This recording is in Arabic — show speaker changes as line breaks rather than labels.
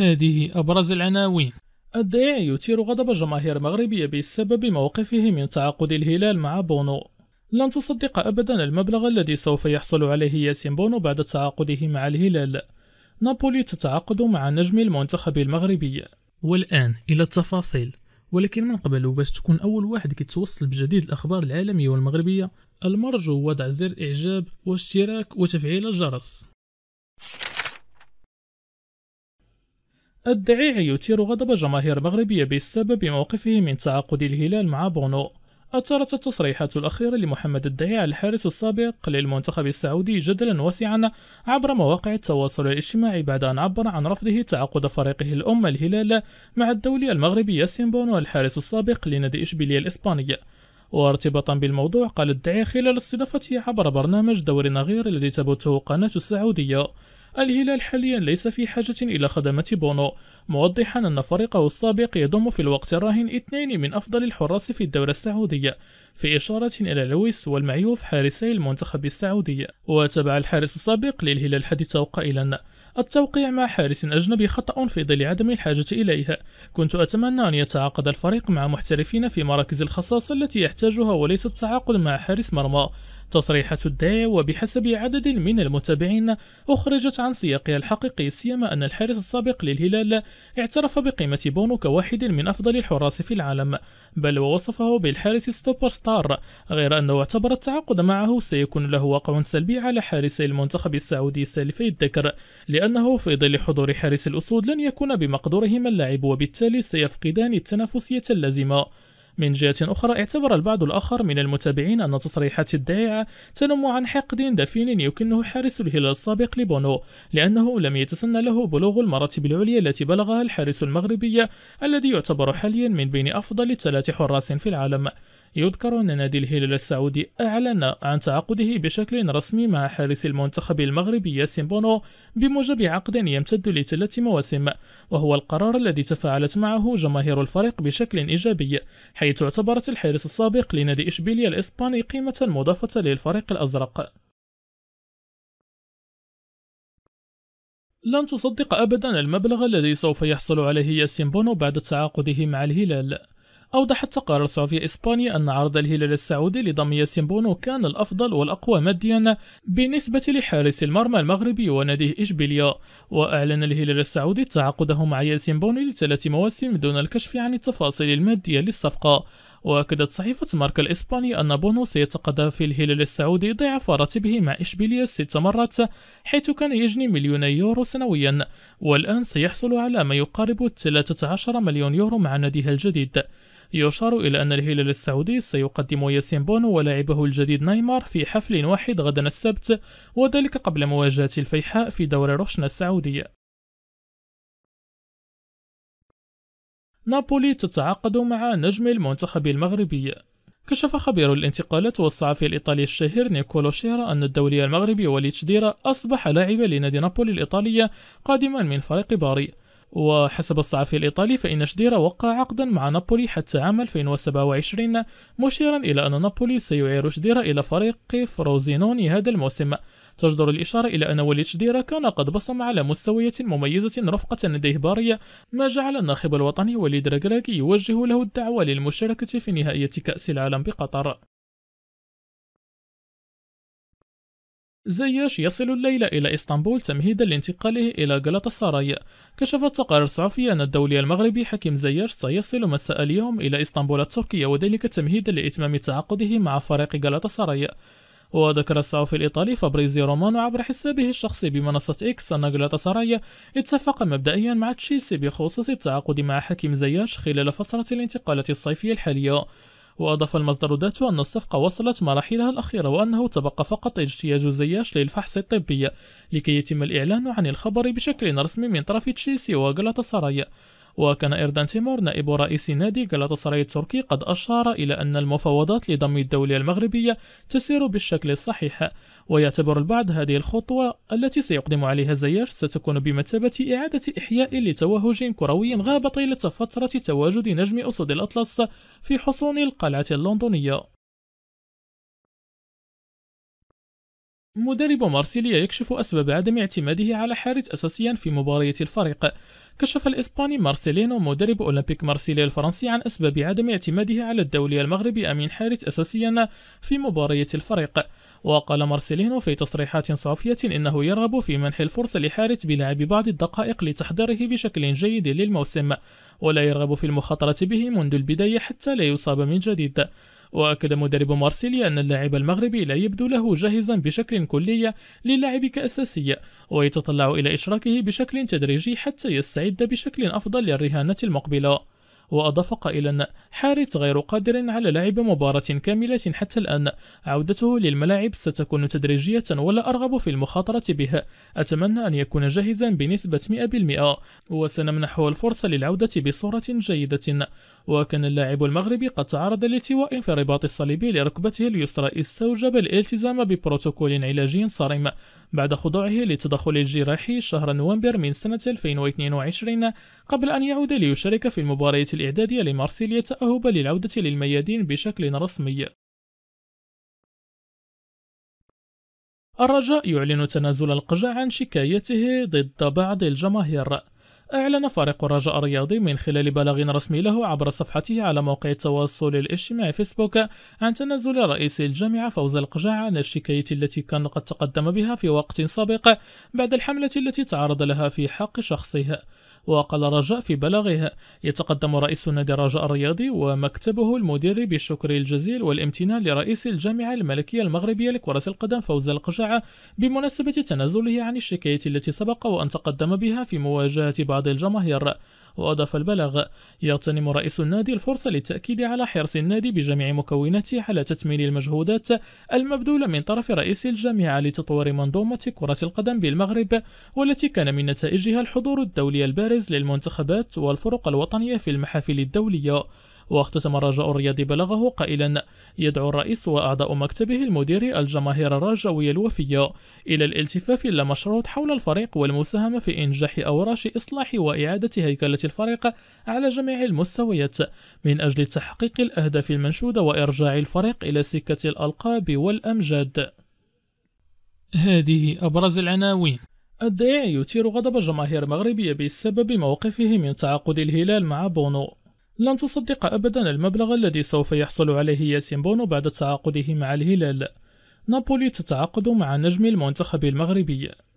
هذه أبرز العناوين الدائع يثير غضب الجماهير المغربية بسبب موقفه من تعاقد الهلال مع بونو لن تصدق أبدا المبلغ الذي سوف يحصل عليه ياسين بونو بعد تعاقده مع الهلال نابولي تتعاقد مع نجم المنتخب المغربي والآن إلى التفاصيل ولكن من قبل وباش تكون أول واحد كيتوصل بجديد الأخبار العالمية والمغربية المرجو وضع زر إعجاب واشتراك وتفعيل الجرس you الدعيع يثير غضب جماهير مغربية بسبب موقفه من تعاقد الهلال مع بونو أثارت التصريحات الأخيرة لمحمد الدعيع الحارس السابق للمنتخب السعودي جدلا واسعا عبر مواقع التواصل الاجتماعي بعد أن عبر عن رفضه تعاقد فريقه الأم الهلال مع الدولي المغربي ياسين بونو الحارس السابق لنادي إشبيلية الإسباني وارتباطا بالموضوع قال الدعيع خلال استضافته عبر برنامج دور نغير الذي تبثه قناة السعودية الهلال حاليا ليس في حاجة إلى خدمات بونو موضحا أن فريقه السابق يضم في الوقت الراهن اثنين من أفضل الحراس في الدورة السعودية في إشارة إلى لويس والمعيوف حارسي المنتخب السعودي وتابع الحارس السابق للهلال إلى أن التوقيع مع حارس أجنبي خطأ في ظل عدم الحاجة إليها كنت أتمنى أن يتعاقد الفريق مع محترفين في مراكز الخصاصة التي يحتاجها وليس التعاقد مع حارس مرمى تصريحات الداع وبحسب عدد من المتابعين أخرجت عن سياقها الحقيقي سيما أن الحارس السابق للهلال اعترف بقيمة بونو كواحد من أفضل الحراس في العالم بل ووصفه بالحارس ستوبر ستار غير أنه اعتبر التعاقد معه سيكون له وقع سلبي على حارسي المنتخب السعودي سالفي الذكر لأنه في ظل حضور حارس الأسود لن يكون بمقدورهما اللاعب وبالتالي سيفقدان التنافسية اللازمة من جهة أخرى اعتبر البعض الآخر من المتابعين أن تصريحات الدائعة تنم عن حقد دفين يكنه حارس الهلال السابق لبونو لأنه لم يتسنى له بلوغ المراتب العليا التي بلغها الحارس المغربي الذي يعتبر حاليا من بين أفضل ثلاث حراس في العالم يذكر أن نادي الهلال السعودي أعلن عن تعاقده بشكل رسمي مع حارس المنتخب المغربي ياسين بونو بموجب عقد يمتد لثلاث مواسم وهو القرار الذي تفاعلت معه جماهير الفريق بشكل إيجابي حيث اعتبرت الحارس السابق لنادي إشبيليا الإسباني قيمة مضافة للفريق الأزرق لن تصدق أبدا المبلغ الذي سوف يحصل عليه ياسين بونو بعد تعاقده مع الهلال أوضحت تقارير صحفية إسبانيا أن عرض الهلال السعودي لضم ياسين بونو كان الأفضل والأقوى ماديا بالنسبة لحارس المرمى المغربي وناديه إشبيليا وأعلن الهلال السعودي تعاقده مع ياسين بونو لثلاث مواسم دون الكشف عن التفاصيل المادية للصفقة وأكدت صحيفة ماركا الإسباني أن بونو سيتقاضى في الهلال السعودي ضعف راتبه مع إشبيليا ست مرات حيث كان يجني مليوني يورو سنويا والآن سيحصل على ما يقارب 13 مليون يورو مع ناديها الجديد يشار إلى أن الهلال السعودي سيقدم ياسين بونو ولاعبه الجديد نيمار في حفل واحد غدا السبت وذلك قبل مواجهة الفيحاء في دور روشنا السعودية نابولي تتعاقد مع نجم المنتخب المغربي كشف خبير الانتقالات والصحفي الإيطالي الشهير نيكولو شيرا أن الدولي المغربي وليتشديرا أصبح لاعبا لنادي نابولي الإيطالية قادما من فريق باري وحسب الصحفي الإيطالي فإن شديرة وقع عقدا مع نابولي حتى عام 2027 مشيرا إلى أن نابولي سيعير شديرة إلى فريق فروزينوني هذا الموسم تجدر الإشارة إلى أن وليد شديرة كان قد بصم على مستوية مميزة رفقة لديه بارية ما جعل الناخب الوطني وليد ركراكي يوجه له الدعوة للمشاركة في نهائية كأس العالم بقطر زياش يصل الليلة إلى إسطنبول تمهيدا لانتقاله إلى غلطة كشفت تقارير الصحفية أن الدولي المغربي حكيم زياش سيصل مساء اليوم إلى إسطنبول التركية وذلك تمهيدا لإتمام تعاقده مع فريق غلطة وذكر الصحفي الإيطالي فابريزي رومانو عبر حسابه الشخصي بمنصة إكس أن غلطة اتفق مبدئيا مع تشيلسي بخصوص التعاقد مع حكيم زياش خلال فترة الانتقالات الصيفية الحالية وأضاف المصدر ذاته أن الصفقة وصلت مراحلها الأخيرة وأنه تبقى فقط اجتياز زياش للفحص الطبي لكي يتم الإعلان عن الخبر بشكل رسمي من طرف تشيلسي وغلطة سرايا وكان إردان تيمور نائب رئيس نادي جلاتاسراي التركي قد أشار إلى أن المفاوضات لضم الدولة المغربية تسير بالشكل الصحيح ويعتبر البعض هذه الخطوة التي سيقدم عليها زياش ستكون بمثابة إعادة إحياء لتوهج كروي غاب طيلة فترة تواجد نجم أسود الأطلس في حصون القلعة اللندنية مدرب مارسيليا يكشف أسباب عدم اعتماده على حارس أساسيا في مبارية الفريق كشف الإسباني مارسيلينو مدرب أولمبيك مارسيليا الفرنسي عن أسباب عدم اعتماده على الدولي المغربي أمين حارس أساسيا في مبارية الفريق وقال مارسيلينو في تصريحات صحفية إنه يرغب في منح الفرصة لحارس بلعب بعض الدقائق لتحضيره بشكل جيد للموسم ولا يرغب في المخاطرة به منذ البداية حتى لا يصاب من جديد وأكد مدرب مارسيليا أن اللاعب المغربي لا يبدو له جاهزا بشكل كلي للعب كأساسي ويتطلع إلى إشراكه بشكل تدريجي حتى يستعد بشكل أفضل للرهانة المقبلة وأضاف قائلا حارث غير قادر على لعب مباراة كاملة حتى الآن عودته للملاعب ستكون تدريجية ولا أرغب في المخاطرة بها أتمنى أن يكون جاهزا بنسبة 100% وسنمنحه الفرصة للعودة بصورة جيدة وكان اللاعب المغربي قد تعرض لالتواء في الرباط الصليبي لركبته اليسرى استوجب الالتزام ببروتوكول علاجي صارم بعد خضوعه للتدخل الجراحي شهر نوفمبر من سنة 2022 قبل أن يعود ليشارك في المباريات الإعدادية لمارسيليا تأهب للعودة للميادين بشكل رسمي الرجاء يعلن تنازل القجع عن شكايته ضد بعض الجماهير أعلن فريق الرجاء الرياضي من خلال بلاغ رسمي له عبر صفحته على موقع التواصل الاجتماعي فيسبوك عن تنازل رئيس الجامعة فوز القجع عن الشكاية التي كان قد تقدم بها في وقت سابق بعد الحملة التي تعرض لها في حق شخصه وقال رجاء في بلاغه يتقدم رئيس نادي رجاء الرياضي ومكتبه المدير بالشكر الجزيل والامتنان لرئيس الجامعة الملكية المغربية لكرة القدم فوز القجعة بمناسبة تنازله عن الشكاية التي سبق وأن تقدم بها في مواجهة بعض الجماهير وأضاف البلاغ يغتنم رئيس النادي الفرصة للتأكيد على حرص النادي بجميع مكوناته على تتميل المجهودات المبذولة من طرف رئيس الجامعة لتطوير منظومة كرة القدم بالمغرب والتي كان من نتائجها الحضور الدولي البارز الجوائز للمنتخبات والفرق الوطنية في المحافل الدولية واختتم الرجاء الرياضي بلغه قائلا يدعو الرئيس وأعضاء مكتبه المدير الجماهير الرجاوية الوفية إلى الالتفاف اللامشروط حول الفريق والمساهمة في إنجاح أوراش إصلاح وإعادة هيكلة الفريق على جميع المستويات من أجل تحقيق الأهداف المنشودة وإرجاع الفريق إلى سكة الألقاب والأمجاد هذه أبرز العناوين الداعي يثير غضب الجماهير المغربية بسبب موقفه من تعاقد الهلال مع بونو لن تصدق أبدا المبلغ الذي سوف يحصل عليه ياسين بونو بعد تعاقده مع الهلال نابولي تتعاقد مع نجم المنتخب المغربي